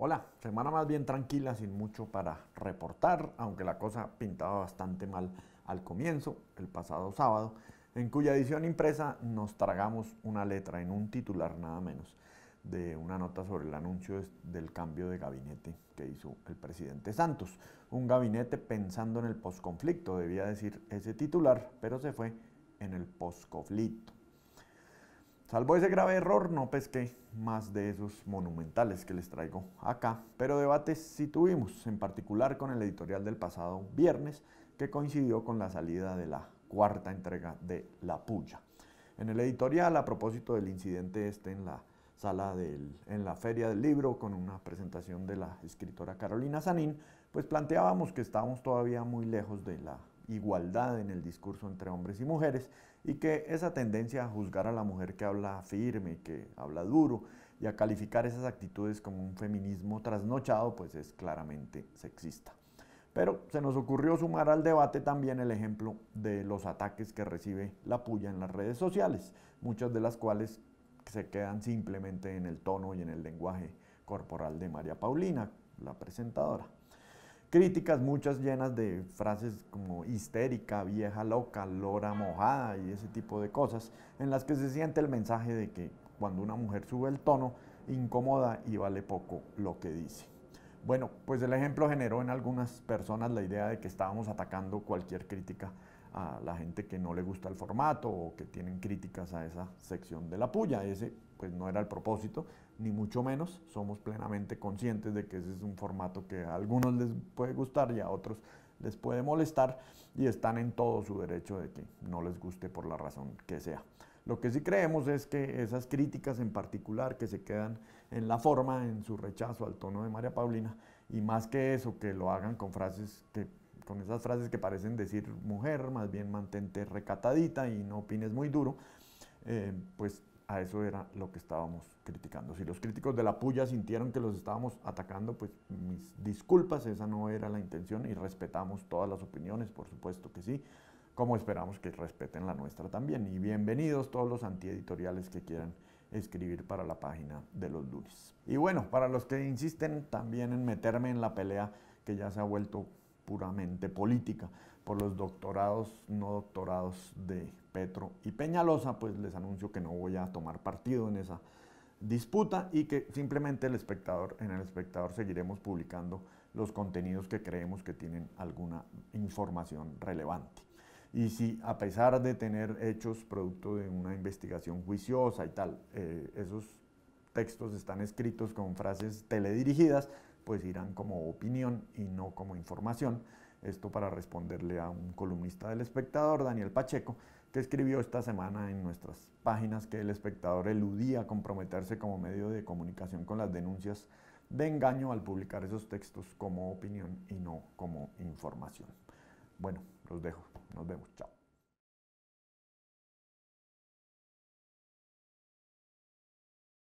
Hola, semana más bien tranquila, sin mucho para reportar, aunque la cosa pintaba bastante mal al comienzo, el pasado sábado, en cuya edición impresa nos tragamos una letra en un titular nada menos de una nota sobre el anuncio del cambio de gabinete que hizo el presidente Santos. Un gabinete pensando en el posconflicto, debía decir ese titular, pero se fue en el posconflicto. Salvo ese grave error, no pesqué más de esos monumentales que les traigo acá, pero debates sí tuvimos, en particular con el editorial del pasado viernes, que coincidió con la salida de la cuarta entrega de La Puya. En el editorial, a propósito del incidente este en la sala del, en la Feria del Libro, con una presentación de la escritora Carolina Sanín, pues planteábamos que estábamos todavía muy lejos de la igualdad en el discurso entre hombres y mujeres y que esa tendencia a juzgar a la mujer que habla firme, que habla duro y a calificar esas actitudes como un feminismo trasnochado pues es claramente sexista. Pero se nos ocurrió sumar al debate también el ejemplo de los ataques que recibe la puya en las redes sociales, muchas de las cuales se quedan simplemente en el tono y en el lenguaje corporal de María Paulina, la presentadora críticas, muchas llenas de frases como histérica, vieja loca, lora mojada y ese tipo de cosas, en las que se siente el mensaje de que cuando una mujer sube el tono, incomoda y vale poco lo que dice. Bueno, pues el ejemplo generó en algunas personas la idea de que estábamos atacando cualquier crítica a la gente que no le gusta el formato o que tienen críticas a esa sección de la puya. Ese pues no era el propósito, ni mucho menos. Somos plenamente conscientes de que ese es un formato que a algunos les puede gustar y a otros les puede molestar y están en todo su derecho de que no les guste por la razón que sea. Lo que sí creemos es que esas críticas en particular que se quedan en la forma, en su rechazo al tono de María Paulina, y más que eso, que lo hagan con frases que con esas frases que parecen decir mujer, más bien mantente recatadita y no opines muy duro, eh, pues a eso era lo que estábamos criticando. Si los críticos de la puya sintieron que los estábamos atacando, pues mis disculpas, esa no era la intención y respetamos todas las opiniones, por supuesto que sí, como esperamos que respeten la nuestra también. Y bienvenidos todos los antieditoriales que quieran escribir para la página de los lunes. Y bueno, para los que insisten también en meterme en la pelea que ya se ha vuelto puramente política. Por los doctorados, no doctorados de Petro y Peñalosa, pues les anuncio que no voy a tomar partido en esa disputa y que simplemente el espectador, en el espectador seguiremos publicando los contenidos que creemos que tienen alguna información relevante. Y si a pesar de tener hechos producto de una investigación juiciosa y tal, eh, esos textos están escritos con frases teledirigidas, pues irán como opinión y no como información. Esto para responderle a un columnista del espectador, Daniel Pacheco, que escribió esta semana en nuestras páginas que el espectador eludía comprometerse como medio de comunicación con las denuncias de engaño al publicar esos textos como opinión y no como información. Bueno, los dejo. Nos vemos. Chao.